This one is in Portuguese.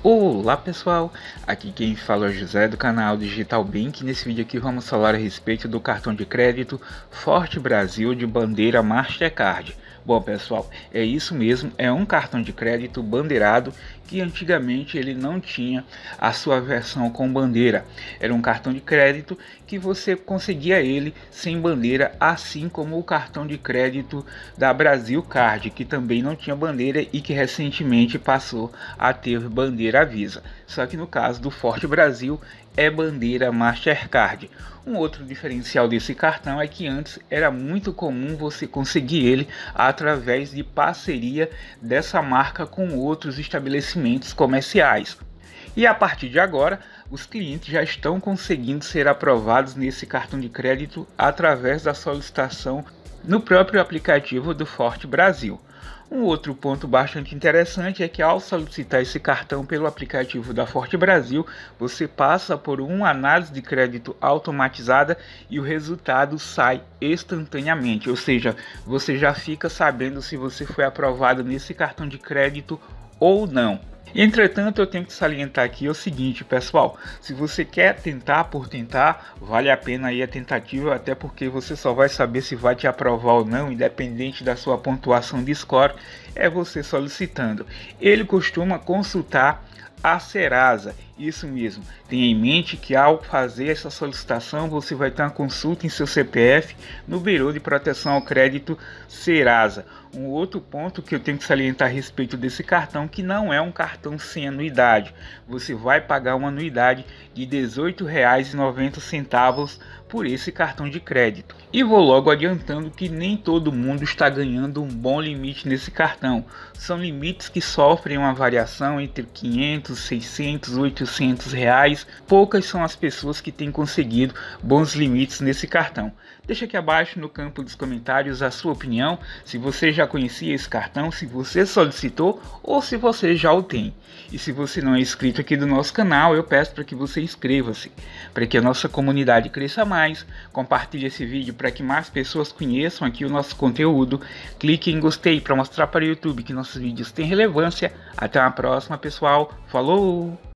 Olá pessoal, aqui quem fala é o José do canal Digital Bank. Nesse vídeo aqui vamos falar a respeito do cartão de crédito Forte Brasil de bandeira Mastercard. Bom pessoal, é isso mesmo, é um cartão de crédito bandeirado que antigamente ele não tinha a sua versão com bandeira. Era um cartão de crédito que você conseguia ele sem bandeira, assim como o cartão de crédito da Brasil Card, que também não tinha bandeira e que recentemente passou a ter bandeira Visa. Só que no caso do Forte Brasil, é bandeira Mastercard. Um outro diferencial desse cartão é que antes era muito comum você conseguir ele através de parceria dessa marca com outros estabelecimentos comerciais. E a partir de agora, os clientes já estão conseguindo ser aprovados nesse cartão de crédito através da solicitação no próprio aplicativo do Forte Brasil. Um outro ponto bastante interessante é que ao solicitar esse cartão pelo aplicativo da Forte Brasil, você passa por uma análise de crédito automatizada e o resultado sai instantaneamente, ou seja, você já fica sabendo se você foi aprovado nesse cartão de crédito ou não. Entretanto, eu tenho que salientar aqui o seguinte, pessoal: se você quer tentar por tentar, vale a pena aí a tentativa, até porque você só vai saber se vai te aprovar ou não, independente da sua pontuação de score, é você solicitando. Ele costuma consultar a Serasa. Isso mesmo. Tenha em mente que ao fazer essa solicitação, você vai ter uma consulta em seu CPF no Bureau de Proteção ao Crédito Serasa. Um outro ponto que eu tenho que salientar a respeito desse cartão, que não é um cartão cartão sem anuidade. Você vai pagar uma anuidade de R$ 18,90 por esse cartão de crédito. E vou logo adiantando que nem todo mundo está ganhando um bom limite nesse cartão. São limites que sofrem uma variação entre 500, 600, 800 reais. Poucas são as pessoas que têm conseguido bons limites nesse cartão. Deixa aqui abaixo no campo dos comentários a sua opinião, se você já conhecia esse cartão, se você solicitou ou se você já o tem. E se você não é inscrito aqui do nosso canal, eu peço para que você inscreva-se, para que a nossa comunidade cresça mais mais, compartilhe esse vídeo para que mais pessoas conheçam aqui o nosso conteúdo, clique em gostei para mostrar para o YouTube que nossos vídeos têm relevância. Até uma próxima, pessoal. Falou!